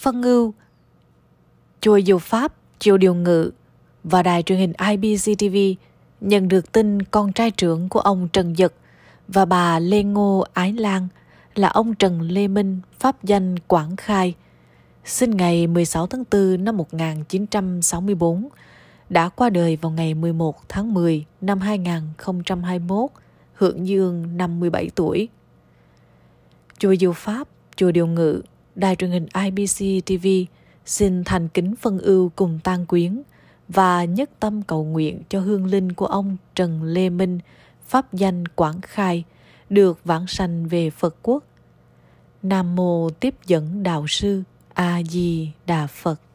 phân ưu, chùa dù Pháp, chùa điều ngự và đài truyền hình IBCTV nhận được tin con trai trưởng của ông Trần Dật và bà Lê Ngô Ái Lan là ông Trần Lê Minh, pháp danh Quảng Khai, sinh ngày 16 tháng 4 năm 1964, đã qua đời vào ngày 11 tháng 10 năm 2021, hưởng dương 57 tuổi. Chùa Diệu Pháp, Chùa Điều Ngự Đài truyền hình IBC TV xin thành kính phân ưu cùng tang quyến và nhất tâm cầu nguyện cho hương linh của ông Trần Lê Minh, pháp danh Quảng Khai, được vãng sanh về Phật quốc. Nam mô tiếp dẫn đạo sư A Di Đà Phật.